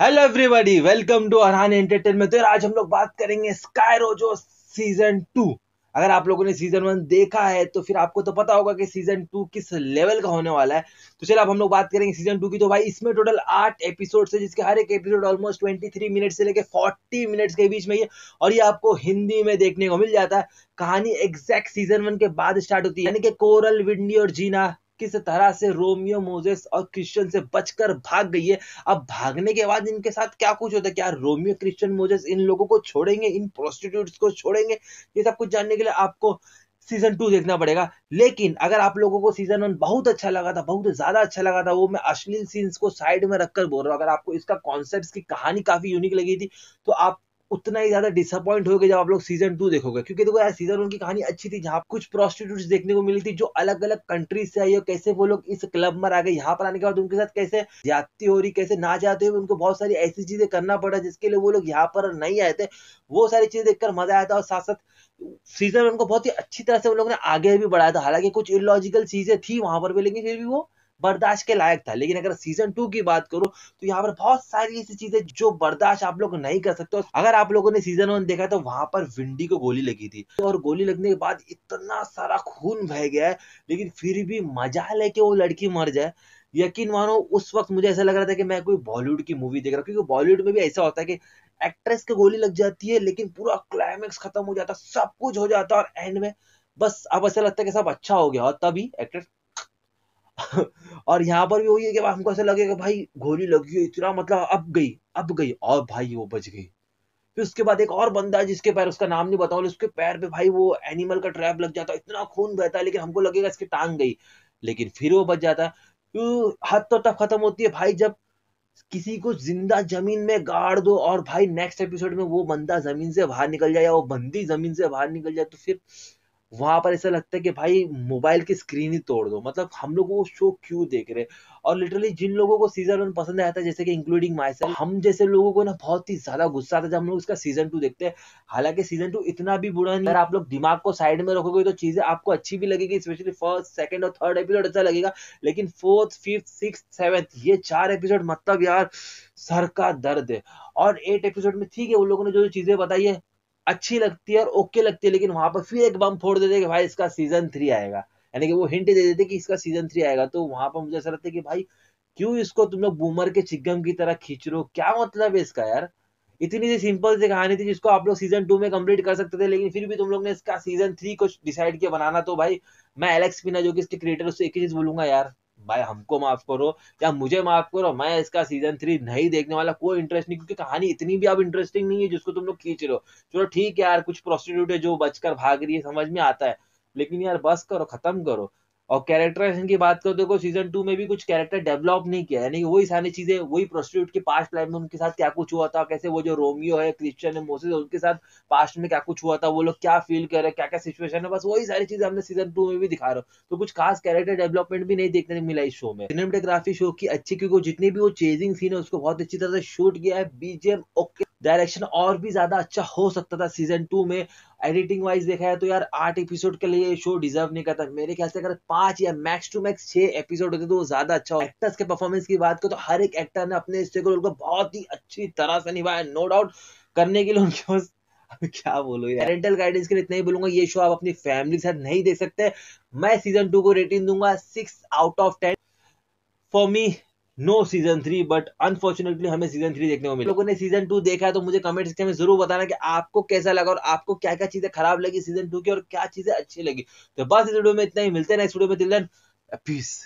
hello everybody welcome to Arhan entertainment तो आज हम लोग बात करेंगे स्काई रोजो सीजन टू अगर आप लोगों ने सीजन वन देखा है तो फिर आपको तो पता होगा कि सीजन टू किस लेवल का होने वाला है तो चलिए अब हम लोग बात करेंगे सीजन टू की तो भाई इसमें टोटल आठ एपिसोड है जिसके हर एक episode almost twenty three minute से लेकर फोर्टी मिनट्स के बीच में ही और ये आपको हिंदी में देखने को मिल जाता है कहानी एग्जैक्ट सीजन वन के बाद स्टार्ट होती है यानी कि कोरल विंडी और जीना किस तरह से रोमियो मोजेस और क्रिश्चियन से बचकर भाग गई है अब भागने के बाद इनके साथ क्या कुछ होता है क्या रोमियो क्रिश्चियन मोजेस इन लोगों को छोड़ेंगे इन प्रोस्टिट्यूट्स को छोड़ेंगे ये सब कुछ जानने के लिए आपको सीजन टू देखना पड़ेगा लेकिन अगर आप लोगों को सीजन वन बहुत अच्छा लगा था बहुत ज्यादा अच्छा लगा था वो मैं अश्लील सीन्स को साइड में रखकर बोल रहा हूँ अगर आपको इसका कॉन्सेप्ट की कहानी काफी यूनिक लगी थी तो आप उतना ही ज्यादा डिसअपॉइंट हो जब आप लोग सीजन टू देखोगे क्योंकि देखो यार सीजन वन की कहानी अच्छी थी जहाँ कुछ प्रोस्टिट्यूट देखने को मिली थी जो अलग अलग कंट्रीज से आई और कैसे वो लोग इस क्लब में आ गए यहाँ पर आने के बाद उनके साथ कैसे जाती हो रही कैसे ना जाते हुए उनको बहुत सारी ऐसी चीजें करना पड़ा जिसके लिए वो लोग यहाँ पर नहीं आए थे वो सारी चीजें देखकर मजा आया था और साथ साथ सीजन वन को बहुत ही अच्छी तरह से उन लोगों ने आगे भी बढ़ाया था हालांकि कुछ इलॉजिकल चीजें थी वहां पर भी लेकिन फिर भी वो बर्दाश्त के लायक था लेकिन अगर सीजन टू की बात करूं तो यहाँ पर बहुत सारी ऐसी चीजें जो बर्दाश्त आप लोग नहीं कर सकते अगर आप लोगों ने सीजन वन देखा तो वहां पर विंडी को गोली लगी थी तो और गोली लगने के बाद इतना सारा खून बह गया है लेकिन फिर भी मजा लेके वो लड़की मर जाए यकीन मानो उस वक्त मुझे ऐसा लग रहा था कि मैं कोई बॉलीवुड की मूवी देख रहा हूँ क्योंकि बॉलीवुड में भी ऐसा होता है कि एक्ट्रेस के गोली लग जाती है लेकिन पूरा क्लाइमेक्स खत्म हो जाता सब कुछ हो जाता और एंड में बस अब ऐसा लगता है कि सब अच्छा हो गया और तभी एक्ट्रेस और यहाँ पर भी वही है कि हमको ऐसा लगेगा भाई गोली लगी इतना मतलब अब गई अब गई और भाई वो बच गई फिर उसके बाद एक और बंदा है जिसके पैर उसका नाम नहीं बताओ उसके पैर पे भाई वो एनिमल का ट्रैप लग जाता है इतना खून बहता है लेकिन हमको लगेगा इसकी टांग गई लेकिन फिर वो बच जाता है तो हद तो तब खत्म होती है भाई जब किसी को जिंदा जमीन में गाड़ दो और भाई नेक्स्ट एपिसोड में वो बंदा जमीन से बाहर निकल जाए या वो बंदी जमीन से बाहर निकल जाए तो फिर वहां पर ऐसा लगता है कि भाई मोबाइल की स्क्रीन ही तोड़ दो मतलब हम लोग वो शो क्यों देख रहे हैं और लिटरली जिन लोगों को सीजन वन पसंद आता है जैसे कि इंक्लूडिंग माई सेल्फ हम जैसे लोगों को ना बहुत ही ज्यादा गुस्सा आता था जब हम लोग इसका सीजन टू देखते हैं हालांकि सीजन टू इतना भी बुरा नहीं अगर आप लोग दिमाग को साइड में रखोगे तो चीजें आपको अच्छी भी लगेगी स्पेशली फर्स्ट सेकेंड और थर्ड एपिसोड अच्छा लगेगा लेकिन फोर्थ फिफ्थ सिक्स सेवंथ ये चार एपिसोड मतलब यार सर का दर्द है और एट एपिसोड में ठीक है उन लोगों ने जो जो चीजें बताई है अच्छी लगती है और ओके लगती है लेकिन वहां पर फिर एक बम फोड़ देते कि भाई इसका सीजन थ्री आएगा यानी कि वो हिंट दे देते कि इसका सीजन थ्री आएगा तो वहां पर मुझे ऐसा लगता है कि भाई क्यों इसको तुम लोग बूमर के चिगम की तरह खींच रहे हो क्या मतलब है इसका यार इतनी सी सिंपल सी कहानी थी जिसको आप लोग सीजन टू में कंप्लीट कर सकते थे लेकिन फिर भी तुम लोग ने इसका सीजन थ्री को डिसाइड किया बनाना तो भाई मैं एलेक्स पिना जो कि इसके क्रिएटर उससे एक ही चीज बोलूंगा यार भाई हमको माफ करो या मुझे माफ करो मैं इसका सीजन थ्री नहीं देखने वाला कोई इंटरेस्ट नहीं क्योंकि कहानी इतनी भी अब इंटरेस्टिंग नहीं है जिसको तुम लोग खींच रहे हो चलो ठीक है यार कुछ प्रोस्टिट्यूट है जो बचकर भाग रही है समझ में आता है लेकिन यार बस करो खत्म करो और कैरेक्टराइजेशन की बात करते हो सीजन टू में भी कुछ कैरेक्टर डेवलप नहीं किया यानी कि वही सारी चीजें वही प्रोस्टिट्यूट के पास्ट लाइफ में उनके साथ क्या कुछ हुआ था कैसे वो जो रोमियो है क्रिश्चियन है मोसेस उनके साथ पास्ट में क्या कुछ हुआ था वो लोग क्या फील कर रहे हैं क्या क्या सिचुएशन है बस वही सारी चीजें हमने सीजन टू में भी दिखा रहे हो तो कुछ खास कैरेक्टर डेवलपमेंट भी नहीं देखने को मिला इस शो में सिनेमाटोग्राफी शो की अच्छी क्योंकि जितनी भी वो चेजिंग सीन है उसको बहुत अच्छी तरह से शूट किया है बीजेम ओके डायरेक्शन और भी ज़्यादा अच्छा हो सकता था सीजन टू में एडिटिंग वाइज देखा है तो यार आठ एपिसोड के लिए शो डिजर्व नहीं करता मेरे ख्याल से अगर पांच या मैक्स टू मैक्स छह एपिसोड होते तो वो ज्यादा अच्छा हो एक्टर्स के परफॉर्मेंस की बात करो तो हर एक एक्टर ने अपने रोल को बहुत ही अच्छी तरह से निभाया नो डाउट करने के लिए उनके क्या बोलो यार रेंटल गाइडेंस के लिए इतना ही बोलूंगा ये शो आप अपनी फैमिली के साथ नहीं देख सकते मैं सीजन टू को रेटिंग दूंगा six out of ten for me no season three but unfortunately हमें सीजन थ्री देखने को मिला लोगों ने सीजन टू देखा है तो मुझे कमेंट सेक्शन में जरूर बताना कि आपको कैसा लगा और आपको क्या क्या चीजें खराब लगी सीजन टू की और क्या चीजें अच्छी लगी तो बस इस वीडियो में इतना ही मिलते हैं नेक्स्ट वीडियो में पीस